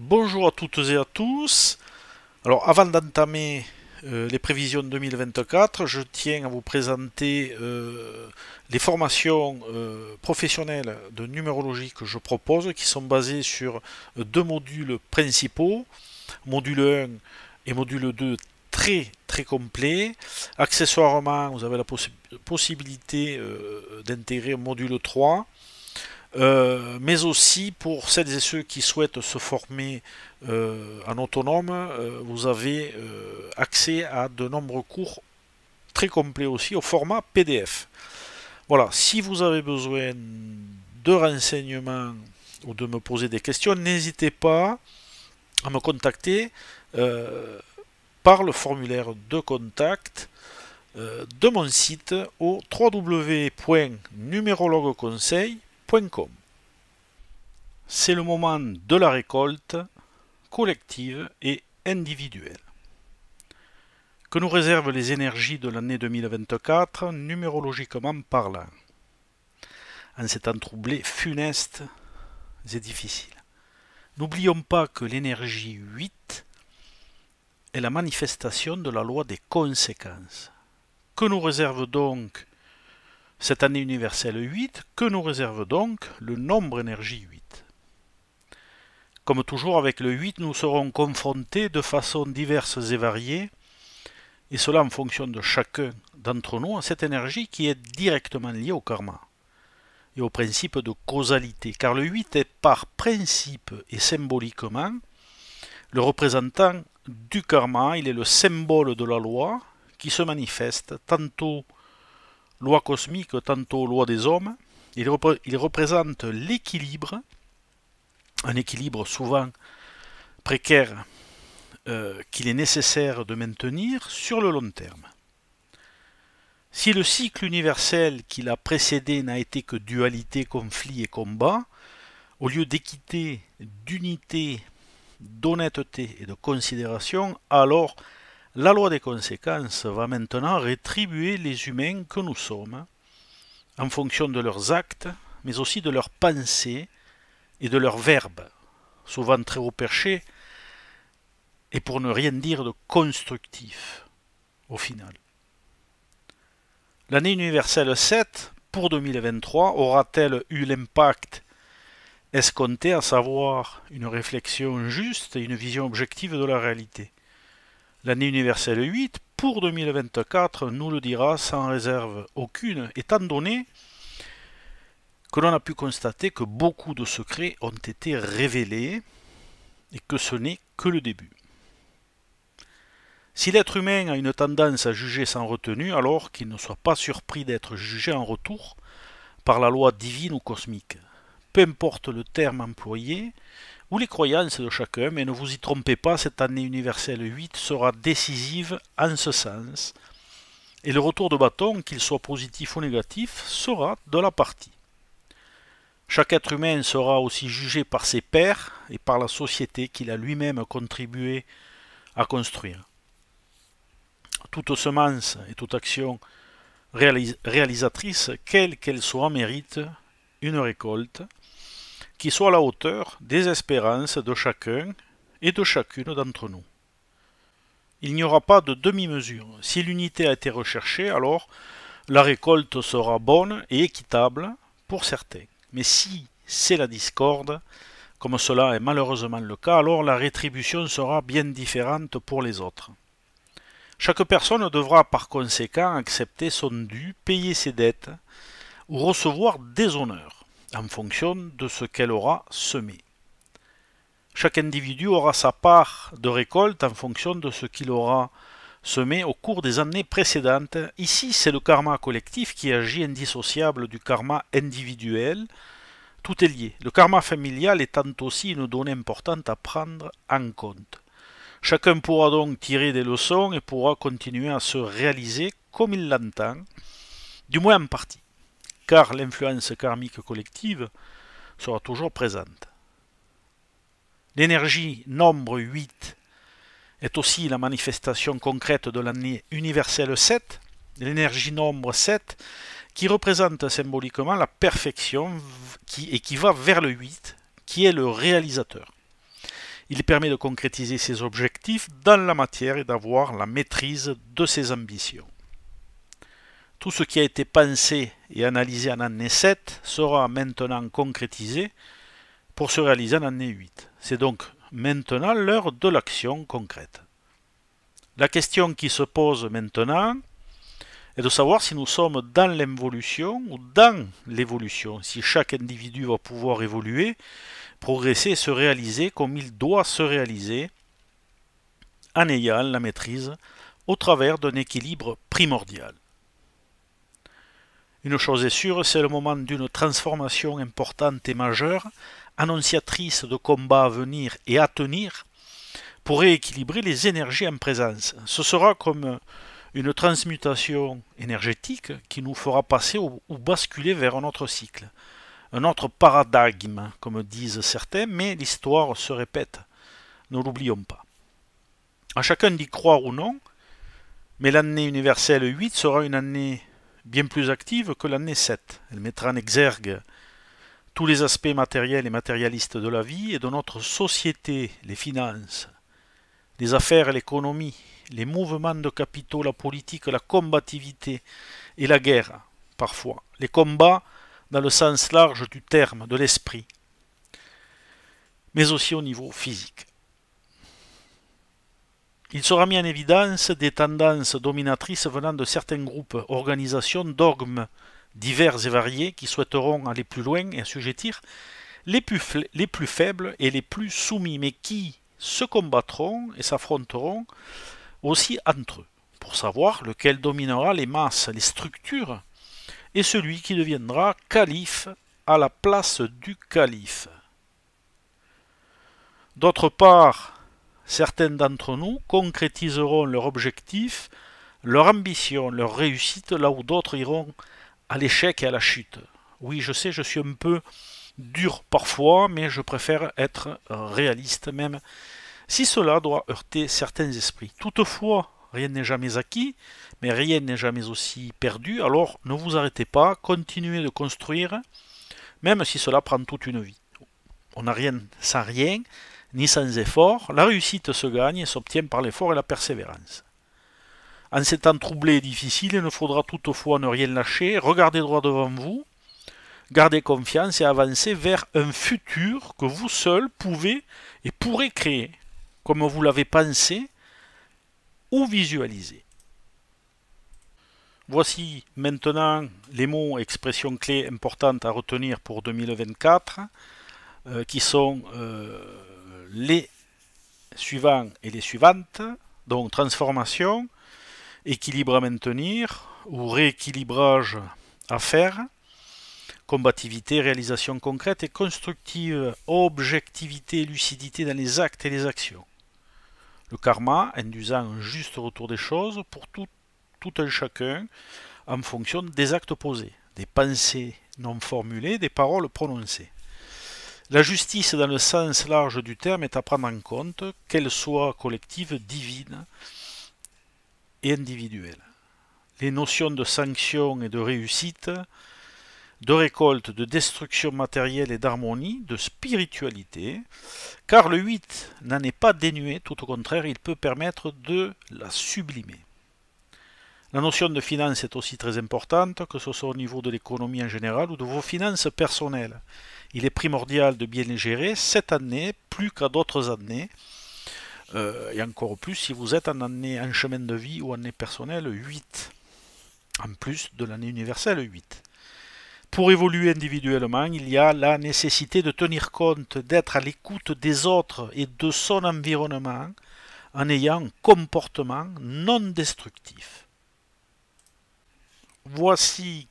Bonjour à toutes et à tous. Alors avant d'entamer euh, les prévisions 2024, je tiens à vous présenter euh, les formations euh, professionnelles de numérologie que je propose, qui sont basées sur deux modules principaux, module 1 et module 2 très très complets Accessoirement, vous avez la possibilité d'intégrer module 3 euh, mais aussi pour celles et ceux qui souhaitent se former euh, en autonome, euh, vous avez accès à de nombreux cours très complets aussi au format PDF. Voilà, si vous avez besoin de renseignements ou de me poser des questions, n'hésitez pas à me contacter par le formulaire de contact de mon site au www.numérologueconseil.com c'est le moment de la récolte collective et individuelle. Que nous réservent les énergies de l'année 2024, numérologiquement parlant En ces temps troublés, funestes et difficiles. N'oublions pas que l'énergie 8 est la manifestation de la loi des conséquences. Que nous réserve donc cette année universelle 8, que nous réserve donc le nombre énergie 8 Comme toujours avec le 8, nous serons confrontés de façons diverses et variées, et cela en fonction de chacun d'entre nous, à cette énergie qui est directement liée au karma et au principe de causalité, car le 8 est par principe et symboliquement le représentant du karma, il est le symbole de la loi qui se manifeste tantôt loi cosmique, tantôt loi des hommes. Il, représente l'équilibre, un équilibre souvent précaire euh, qu'il est nécessaire de maintenir sur le long terme. Si le cycle universel qui l'a précédé n'a été que dualité, conflit et combat, au lieu d'équité, d'unité, d'honnêteté et de considération, alors la loi des conséquences va maintenant rétribuer les humains que nous sommes en fonction de leurs actes, mais aussi de leurs pensées et de leurs verbes, souvent très haut perchés et pour ne rien dire de constructif au final. L'année universelle 7 pour 2023 aura-t-elle eu l'impact escompté, à savoir une réflexion juste et une vision objective de la réalité L'année universelle 8 pour 2024 nous le dira sans réserve aucune, étant donné que l'on a pu constater que beaucoup de secrets ont été révélés et que ce n'est que le début. Si l'être humain a une tendance à juger sans retenue, alors qu'il ne soit pas surpris d'être jugé en retour par la loi divine ou cosmique. Peu importe le terme employé, ou les croyances de chacun, mais ne vous y trompez pas, cette année universelle 8 sera décisive en ce sens, et le retour de bâton, qu'il soit positif ou négatif, sera de la partie. Chaque être humain sera aussi jugé par ses pairs et par la société qu'il a lui-même contribué à construire. Toute semence et toute action réalisatrice, quelle qu'elle soit, mérite une récolte, qui soit à la hauteur des espérances de chacun et de chacune d'entre nous. Il n'y aura pas de demi-mesure. Si l'unité a été recherchée, alors la récolte sera bonne et équitable pour certains. Mais si c'est la discorde, comme cela est malheureusement le cas, alors la rétribution sera bien différente pour les autres. Chaque personne devra par conséquent accepter son dû, payer ses dettes ou recevoir des honneurs en fonction de ce qu'elle aura semé. Chaque individu aura sa part de récolte en fonction de ce qu'il aura semé au cours des années précédentes. Ici, c'est le karma collectif qui agit indissociable du karma individuel. Tout est lié. Le karma familial étant aussi une donnée importante à prendre en compte. Chacun pourra donc tirer des leçons et pourra continuer à se réaliser comme il l'entend, du moins en partie car l'influence karmique collective sera toujours présente. L'énergie nombre 8 est aussi la manifestation concrète de l'année universelle 7, l'énergie nombre 7 qui représente symboliquement la perfection qui, et qui va vers le 8, qui est le réalisateur. Il permet de concrétiser ses objectifs dans la matière et d'avoir la maîtrise de ses ambitions. Tout ce qui a été pensé et analysé en année 7 sera maintenant concrétisé pour se réaliser en année 8. C'est donc maintenant l'heure de l'action concrète. La question qui se pose maintenant est de savoir si nous sommes dans l'involution ou dans l'évolution, si chaque individu va pouvoir évoluer, progresser et se réaliser comme il doit se réaliser en ayant la maîtrise au travers d'un équilibre primordial. Une chose est sûre, c'est le moment d'une transformation importante et majeure, annonciatrice de combats à venir et à tenir, pour rééquilibrer les énergies en présence. Ce sera comme une transmutation énergétique qui nous fera passer ou, basculer vers un autre cycle, un autre paradigme, comme disent certains, mais l'histoire se répète, ne l'oublions pas. À chacun d'y croire ou non, mais l'année universelle 8 sera une année bien plus active que l'année 7. Elle mettra en exergue tous les aspects matériels et matérialistes de la vie et de notre société, les finances, les affaires et l'économie, les mouvements de capitaux, la politique, la combativité et la guerre, parfois. Les combats dans le sens large du terme, de l'esprit, mais aussi au niveau physique. Il sera mis en évidence des tendances dominatrices venant de certains groupes, organisations, dogmes divers et variés qui souhaiteront aller plus loin et assujettir les plus, les plus faibles et les plus soumis, mais qui se combattront et s'affronteront aussi entre eux, pour savoir lequel dominera les masses, les structures, et celui qui deviendra calife à la place du calife. D'autre part, certains d'entre nous concrétiseront leur objectif, leur ambition, leur réussite, là où d'autres iront à l'échec et à la chute. Oui, je sais, je suis un peu dur parfois, mais je préfère être réaliste même, si cela doit heurter certains esprits. Toutefois, rien n'est jamais acquis, mais rien n'est jamais aussi perdu, alors ne vous arrêtez pas, continuez de construire, même si cela prend toute une vie. On n'a rien sans rien, ni sans effort, la réussite se gagne et s'obtient par l'effort et la persévérance. En ces temps troublés et difficiles, il ne faudra toutefois ne rien lâcher, regarder droit devant vous, garder confiance et avancer vers un futur que vous seul pouvez et pourrez créer, comme vous l'avez pensé ou visualisé. Voici maintenant les mots, et expressions clés importantes à retenir pour 2024, euh, qui sont euh, les suivants et les suivantes, donc transformation, équilibre à maintenir ou rééquilibrage à faire, combativité, réalisation concrète et constructive, objectivité et lucidité dans les actes et les actions. Le karma induisant un juste retour des choses pour tout, tout un chacun en fonction des actes posés, des pensées non formulées, des paroles prononcées. La justice, dans le sens large du terme, est à prendre en compte, qu'elle soit collective, divine et individuelle. Les notions de sanction et de réussite, de récolte, de destruction matérielle et d'harmonie, de spiritualité, car le 8 n'en est pas dénué, tout au contraire, il peut permettre de la sublimer. La notion de finance est aussi très importante, que ce soit au niveau de l'économie en général ou de vos finances personnelles il est primordial de bien les gérer cette année plus qu'à d'autres années. Euh, et encore plus si vous êtes en année en chemin de vie ou année personnelle 8, en plus de l'année universelle 8. Pour évoluer individuellement, il y a la nécessité de tenir compte, d'être à l'écoute des autres et de son environnement en ayant un comportement non destructif. Voici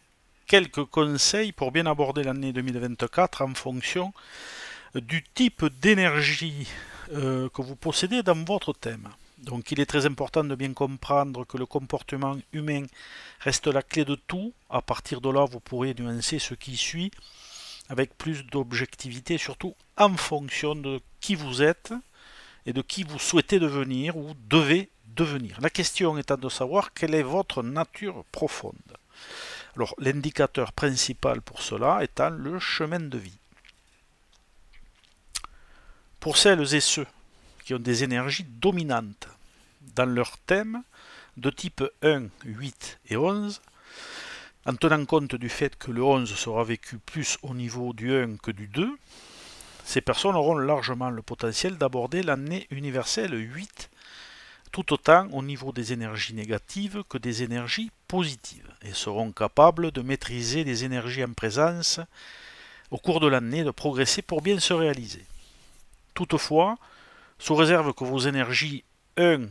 quelques conseils pour bien aborder l'année 2024 en fonction du type d'énergie euh, que vous possédez dans votre thème. Donc il est très important de bien comprendre que le comportement humain reste la clé de tout. À partir de là, vous pourrez nuancer ce qui suit avec plus d'objectivité, surtout en fonction de qui vous êtes et de qui vous souhaitez devenir ou devez devenir. La question étant de savoir quelle est votre nature profonde l'indicateur principal pour cela étant le chemin de vie. Pour celles et ceux qui ont des énergies dominantes dans leur thème de type 1, 8 et 11, en tenant compte du fait que le 11 sera vécu plus au niveau du 1 que du 2, ces personnes auront largement le potentiel d'aborder l'année universelle 8 tout autant au niveau des énergies négatives que des énergies positives, et seront capables de maîtriser les énergies en présence au cours de l'année, de progresser pour bien se réaliser. Toutefois, sous réserve que vos énergies 1,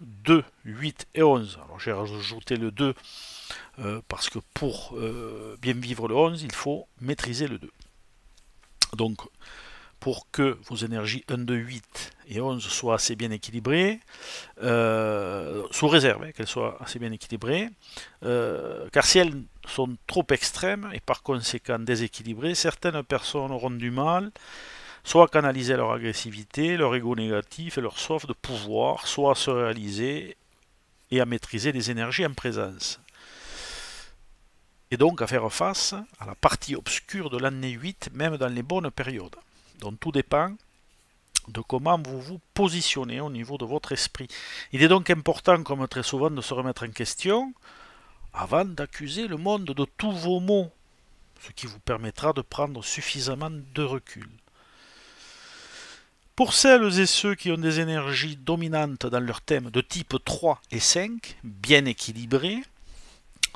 2, 8 et 11, alors j'ai rajouté le 2 euh, parce que pour euh, bien vivre le 11, il faut maîtriser le 2. Donc, pour que vos énergies 1, 2, 8 et 11 soient assez bien équilibrées, euh, sous réserve hein, qu'elles soient assez bien équilibrées, euh, car si elles sont trop extrêmes et par conséquent déséquilibrées, certaines personnes auront du mal soit à canaliser leur agressivité, leur ego négatif et leur soif de pouvoir, soit à se réaliser et à maîtriser les énergies en présence. Et donc à faire face à la partie obscure de l'année 8, même dans les bonnes périodes. Donc tout dépend de comment vous vous positionnez au niveau de votre esprit. Il est donc important, comme très souvent, de se remettre en question avant d'accuser le monde de tous vos maux, ce qui vous permettra de prendre suffisamment de recul. Pour celles et ceux qui ont des énergies dominantes dans leur thème de type 3 et 5, bien équilibrées,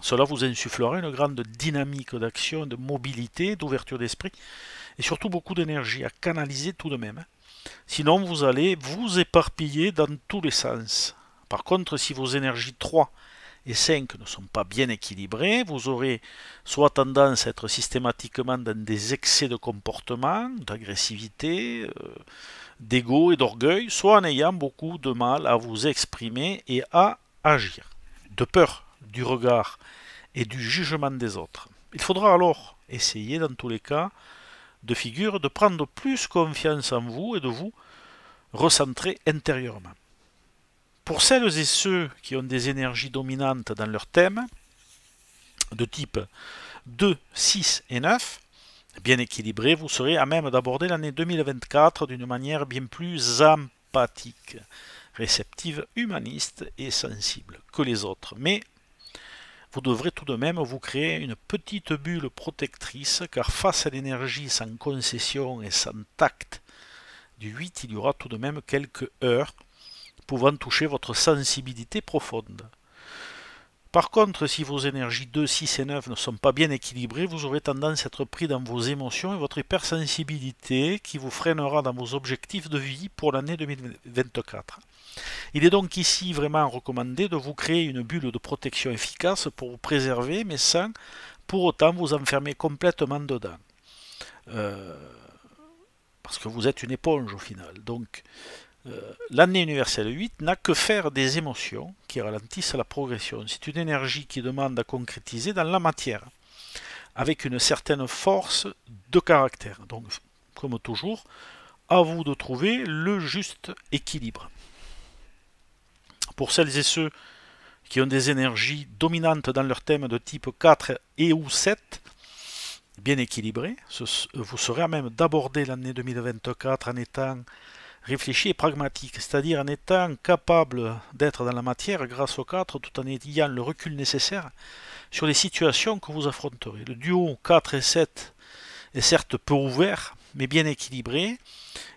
cela vous insufflera une grande dynamique d'action, de mobilité, d'ouverture d'esprit, et surtout beaucoup d'énergie à canaliser tout de même. Hein. Sinon, vous allez vous éparpiller dans tous les sens. Par contre, si vos énergies 3 et 5 ne sont pas bien équilibrées, vous aurez soit tendance à être systématiquement dans des excès de comportement, d'agressivité, euh, d'ego et d'orgueil, soit en ayant beaucoup de mal à vous exprimer et à agir, de peur du regard et du jugement des autres. Il faudra alors essayer dans tous les cas de figure, de prendre plus confiance en vous et de vous recentrer intérieurement. Pour celles et ceux qui ont des énergies dominantes dans leur thème, de type 2, 6 et 9, bien équilibrés, vous serez à même d'aborder l'année 2024 d'une manière bien plus empathique, réceptive, humaniste et sensible que les autres. Mais vous devrez tout de même vous créer une petite bulle protectrice car face à l'énergie sans concession et sans tact du 8, il y aura tout de même quelques heures pouvant toucher votre sensibilité profonde. Par contre, si vos énergies 2, 6 et 9 ne sont pas bien équilibrées, vous aurez tendance à être pris dans vos émotions et votre hypersensibilité qui vous freinera dans vos objectifs de vie pour l'année 2024. Il est donc ici vraiment recommandé de vous créer une bulle de protection efficace pour vous préserver, mais sans pour autant vous enfermer complètement dedans. Euh, parce que vous êtes une éponge au final. Donc, euh, l'année universelle 8 n'a que faire des émotions qui ralentissent la progression. C'est une énergie qui demande à concrétiser dans la matière, avec une certaine force de caractère. Donc, comme toujours, à vous de trouver le juste équilibre. Pour celles et ceux qui ont des énergies dominantes dans leur thème de type 4 et ou 7, bien équilibré, vous serez à même d'aborder l'année 2024 en étant réfléchi et pragmatique, c'est-à-dire en étant capable d'être dans la matière grâce au 4 tout en ayant le recul nécessaire sur les situations que vous affronterez. Le duo 4 et 7 est certes peu ouvert, mais bien équilibré,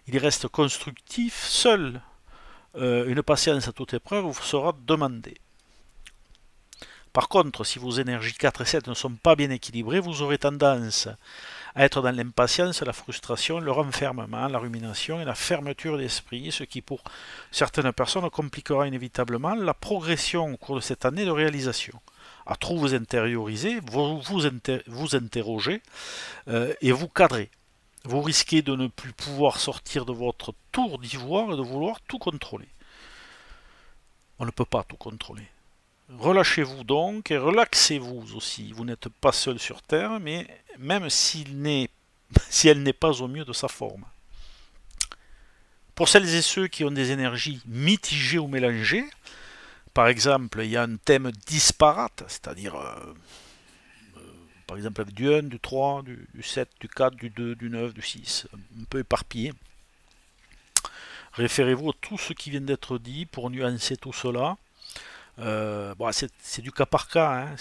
il reste constructif, seul euh, une patience à toute épreuve vous sera demandée. Par contre, si vos énergies 4 et 7 ne sont pas bien équilibrées, vous aurez tendance à être dans l'impatience, la frustration, le renfermement, la rumination et la fermeture d'esprit, ce qui pour certaines personnes compliquera inévitablement la progression au cours de cette année de réalisation. À trop vous intérioriser, vous vous, euh, et vous cadrer vous risquez de ne plus pouvoir sortir de votre tour d'ivoire et de vouloir tout contrôler. On ne peut pas tout contrôler. Relâchez-vous donc et relaxez-vous aussi. Vous n'êtes pas seul sur Terre, mais même si elle n'est pas au mieux de sa forme. Pour celles et ceux qui ont des énergies mitigées ou mélangées, par exemple, il y a un thème disparate, c'est-à-dire euh, par exemple du 1, du 3, du, 7, du 4, du 2, du 9, du 6, un peu éparpillé. Référez-vous à tout ce qui vient d'être dit pour nuancer tout cela. Euh, c'est du cas par cas, hein.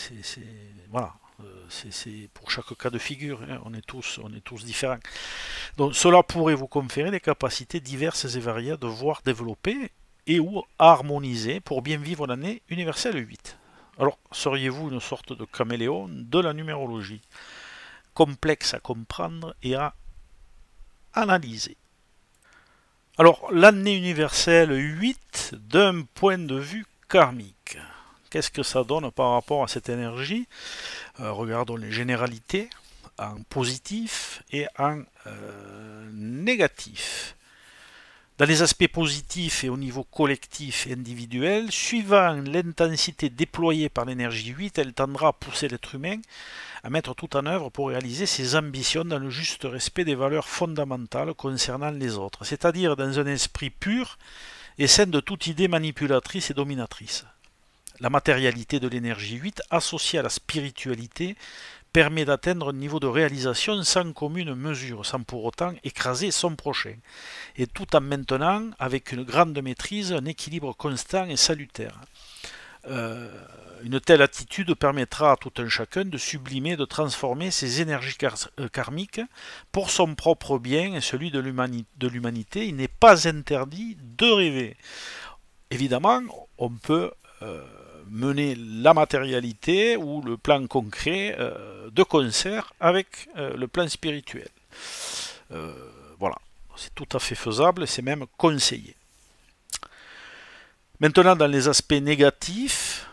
euh, c'est c'est pour chaque cas de figure, hein. on, est tous, on est tous différents. Donc cela pourrait vous conférer des capacités diverses et variées de voir développer et ou harmoniser pour bien vivre l'année universelle 8. Alors, seriez-vous une sorte de caméléon de la numérologie Complexe à comprendre et à analyser. Alors, l'année universelle 8 d'un point de vue karmique. Qu'est-ce que ça donne par rapport à cette énergie euh, Regardons les généralités en positif et en euh, négatif dans les aspects positifs et au niveau collectif et individuel, suivant l'intensité déployée par l'énergie 8, elle tendra à pousser l'être humain à mettre tout en œuvre pour réaliser ses ambitions dans le juste respect des valeurs fondamentales concernant les autres, c'est-à-dire dans un esprit pur et sain de toute idée manipulatrice et dominatrice. La matérialité de l'énergie 8 associée à la spiritualité permet d'atteindre un niveau de réalisation sans commune mesure, sans pour autant écraser son prochain, et tout en maintenant, avec une grande maîtrise, un équilibre constant et salutaire. Euh, une telle attitude permettra à tout un chacun de sublimer, de transformer ses énergies euh, karmiques pour son propre bien et celui de l'humanité. Il n'est pas interdit de rêver. Évidemment, on peut... Euh, mener la matérialité ou le plan concret euh, de concert avec euh, le plan spirituel. Euh, voilà, c'est tout à fait faisable, c'est même conseillé. Maintenant, dans les aspects négatifs,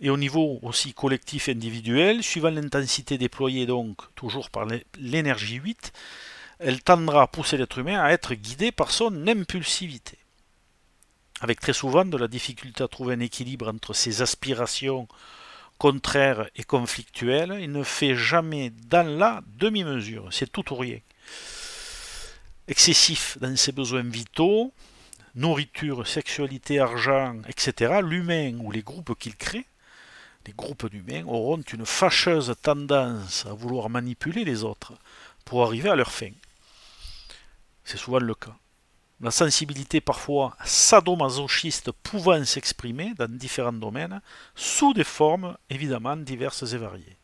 et au niveau aussi collectif et individuel, suivant l'intensité déployée donc toujours par l'énergie 8, elle tendra à pousser l'être humain à être guidé par son impulsivité avec très souvent de la difficulté à trouver un équilibre entre ses aspirations contraires et conflictuelles, il ne fait jamais dans la demi-mesure, c'est tout ou rien. Excessif dans ses besoins vitaux, nourriture, sexualité, argent, etc., l'humain ou les groupes qu'il crée, les groupes d'humains, auront une fâcheuse tendance à vouloir manipuler les autres pour arriver à leur fin. C'est souvent le cas la sensibilité parfois sadomasochiste pouvant s'exprimer dans différents domaines, sous des formes évidemment diverses et variées.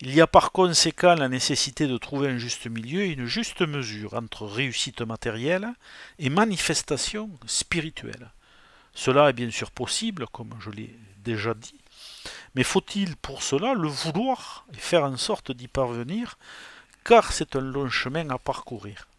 Il y a par conséquent la nécessité de trouver un juste milieu et une juste mesure entre réussite matérielle et manifestation spirituelle. Cela est bien sûr possible, comme je l'ai déjà dit, mais faut-il pour cela le vouloir et faire en sorte d'y parvenir, car c'est un long chemin à parcourir.